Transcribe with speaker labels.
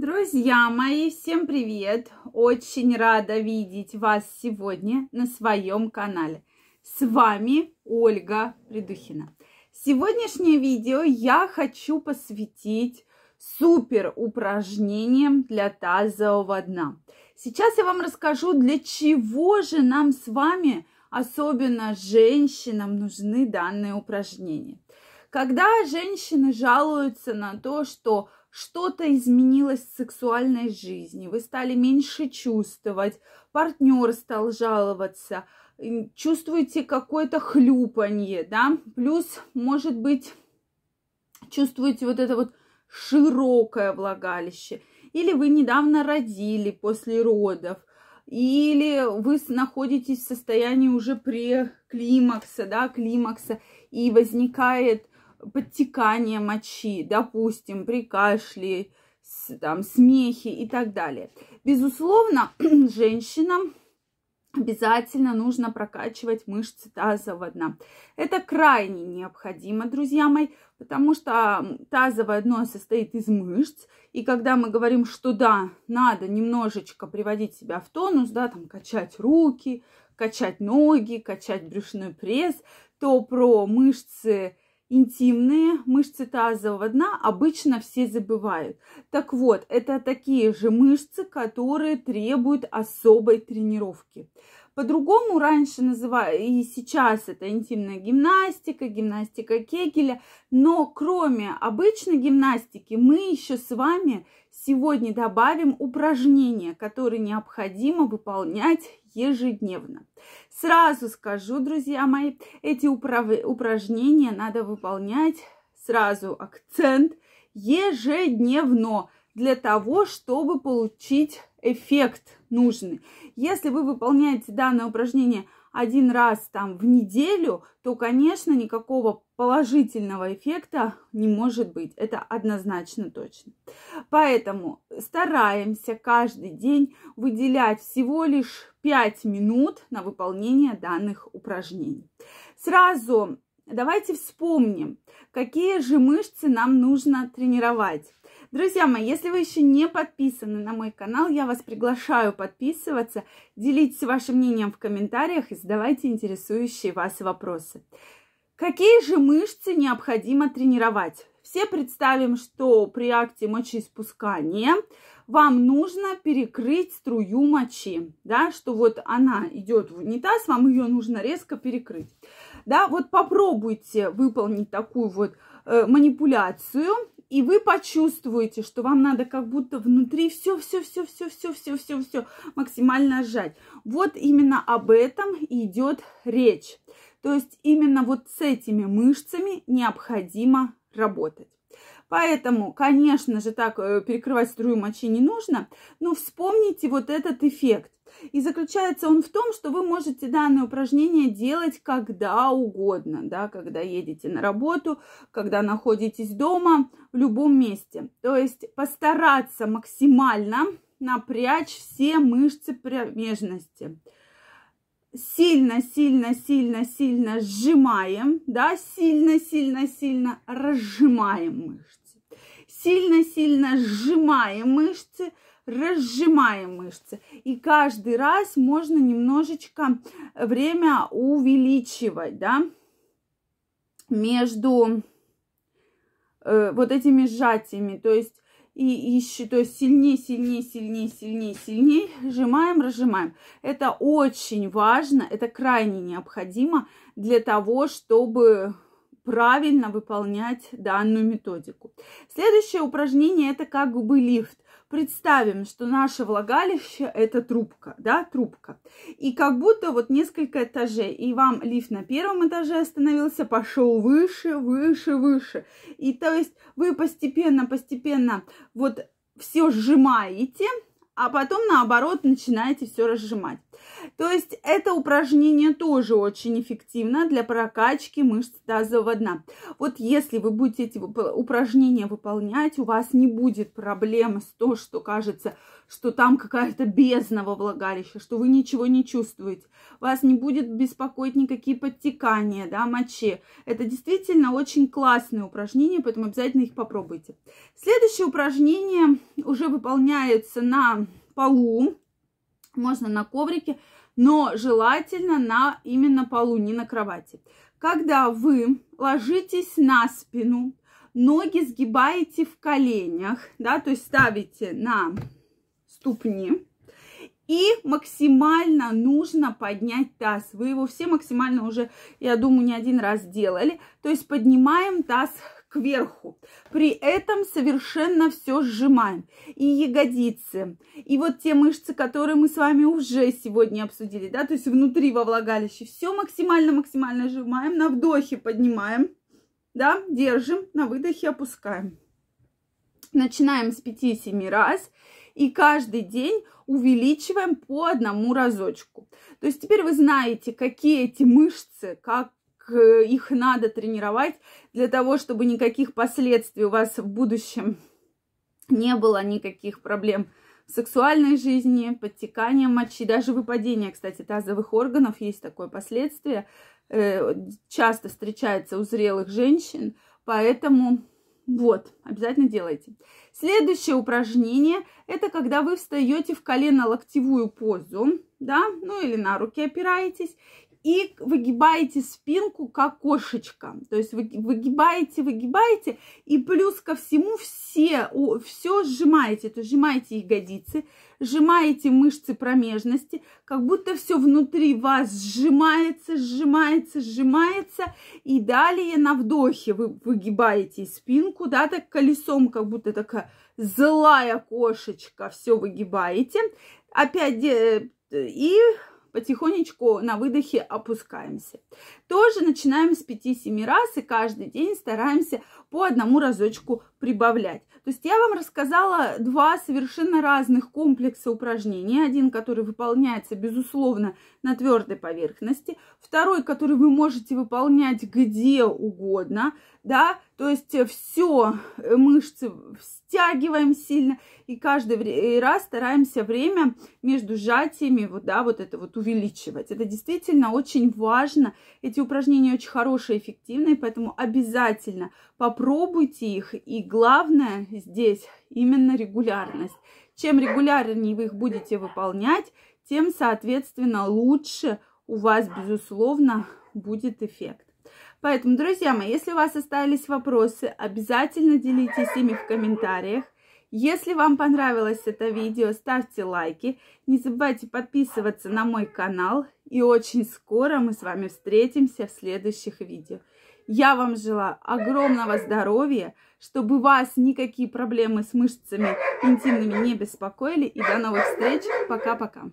Speaker 1: Друзья мои, всем привет! Очень рада видеть вас сегодня на своем канале. С вами Ольга Придухина. Сегодняшнее видео я хочу посвятить супер упражнениям для тазового дна. Сейчас я вам расскажу, для чего же нам с вами, особенно женщинам, нужны данные упражнения. Когда женщины жалуются на то, что что-то изменилось в сексуальной жизни, вы стали меньше чувствовать, партнер стал жаловаться, чувствуете какое-то хлюпанье, да, плюс, может быть, чувствуете вот это вот широкое влагалище, или вы недавно родили после родов, или вы находитесь в состоянии уже при преклимакса, да, климакса, и возникает подтекание мочи, допустим, при кашле, там, смехи и так далее. Безусловно, женщинам обязательно нужно прокачивать мышцы тазового дна. Это крайне необходимо, друзья мои, потому что тазовое дно состоит из мышц, и когда мы говорим, что да, надо немножечко приводить себя в тонус, да, там качать руки, качать ноги, качать брюшной пресс, то про мышцы интимные мышцы тазового дна обычно все забывают. Так вот, это такие же мышцы, которые требуют особой тренировки. По-другому раньше называли, и сейчас это интимная гимнастика, гимнастика Кегеля, но кроме обычной гимнастики мы еще с вами сегодня добавим упражнения, которые необходимо выполнять ежедневно. Сразу скажу, друзья мои, эти упражнения надо выполнять сразу акцент ежедневно для того, чтобы получить эффект нужный. Если вы выполняете данное упражнение – один раз там в неделю, то, конечно, никакого положительного эффекта не может быть. Это однозначно точно. Поэтому стараемся каждый день выделять всего лишь 5 минут на выполнение данных упражнений. Сразу давайте вспомним, какие же мышцы нам нужно тренировать. Друзья мои, если вы еще не подписаны на мой канал, я вас приглашаю подписываться, делитесь вашим мнением в комментариях и задавайте интересующие вас вопросы. Какие же мышцы необходимо тренировать? Все представим, что при акте мочеиспускания вам нужно перекрыть струю мочи, да, что вот она идет в унитаз, вам ее нужно резко перекрыть. Да, вот попробуйте выполнить такую вот э, манипуляцию, и вы почувствуете, что вам надо как будто внутри все, все, все, все, все, все, все, все максимально сжать. Вот именно об этом идет речь. То есть именно вот с этими мышцами необходимо работать. Поэтому, конечно же, так э, перекрывать струю мочи не нужно, но вспомните вот этот эффект. И заключается он в том, что вы можете данное упражнение делать когда угодно, да, когда едете на работу, когда находитесь дома, в любом месте. То есть постараться максимально напрячь все мышцы промежности. Сильно, сильно, сильно, сильно сжимаем, да, сильно, сильно, сильно разжимаем мышцы. Сильно, сильно сжимаем мышцы, разжимаем мышцы. И каждый раз можно немножечко время увеличивать, да, между э, вот этими сжатиями. То есть и еще, то есть сильнее, сильнее, сильнее, сильнее, сильнее, сжимаем, разжимаем. Это очень важно, это крайне необходимо для того, чтобы правильно выполнять данную методику. Следующее упражнение это как бы лифт. Представим, что наше влагалище – это трубка, да, трубка. И как будто вот несколько этажей, и вам лифт на первом этаже остановился, пошел выше, выше, выше. И то есть вы постепенно, постепенно вот все сжимаете, а потом наоборот начинаете все разжимать. То есть это упражнение тоже очень эффективно для прокачки мышц тазового дна. Вот если вы будете эти упражнения выполнять, у вас не будет проблем с то, что кажется, что там какая-то бездна во влагалище, что вы ничего не чувствуете. Вас не будет беспокоить никакие подтекания, да, мочи. Это действительно очень классные упражнения, поэтому обязательно их попробуйте. Следующее упражнение уже выполняется на полу, можно на коврике, но желательно на, именно полу, не на кровати. Когда вы ложитесь на спину, ноги сгибаете в коленях, да, то есть ставите на ступни, и максимально нужно поднять таз. Вы его все максимально уже, я думаю, не один раз делали. То есть поднимаем таз кверху. При этом совершенно все сжимаем. И ягодицы, и вот те мышцы, которые мы с вами уже сегодня обсудили, да, то есть внутри во влагалище. Все максимально-максимально сжимаем, на вдохе поднимаем, да, держим, на выдохе опускаем. Начинаем с 5-7 раз и каждый день увеличиваем по одному разочку. То есть теперь вы знаете, какие эти мышцы, как Э, их надо тренировать для того, чтобы никаких последствий у вас в будущем не было, никаких проблем в сексуальной жизни, подтекания мочи, даже выпадение, кстати, тазовых органов есть такое последствие, э, часто встречается у зрелых женщин, поэтому вот, обязательно делайте. Следующее упражнение – это когда вы встаете в колено-локтевую позу, да, ну или на руки опираетесь, и выгибаете спинку, как кошечка. То есть вы выгибаете, выгибаете, и плюс ко всему все, все сжимаете. То есть сжимаете ягодицы, сжимаете мышцы промежности, как будто все внутри вас сжимается, сжимается, сжимается. И далее на вдохе вы выгибаете спинку, да, так колесом, как будто такая злая кошечка, все выгибаете. Опять э, и потихонечку на выдохе опускаемся. Тоже начинаем с 5-7 раз и каждый день стараемся по одному разочку прибавлять. То есть я вам рассказала два совершенно разных комплекса упражнений. Один, который выполняется, безусловно, на твердой поверхности. Второй, который вы можете выполнять где угодно, да, то есть все э, мышцы стягиваем сильно, и каждый раз стараемся время между сжатиями, вот, да, вот это вот увеличивать. Это действительно очень важно. Эти упражнения очень хорошие, эффективные, поэтому обязательно попробуйте их и главное здесь именно регулярность. Чем регулярнее вы их будете выполнять, тем, соответственно, лучше у вас, безусловно, будет эффект. Поэтому, друзья мои, если у вас остались вопросы, обязательно делитесь ими в комментариях. Если вам понравилось это видео, ставьте лайки. Не забывайте подписываться на мой канал. И очень скоро мы с вами встретимся в следующих видео. Я вам желаю огромного здоровья, чтобы вас никакие проблемы с мышцами интимными не беспокоили. И до новых встреч. Пока-пока.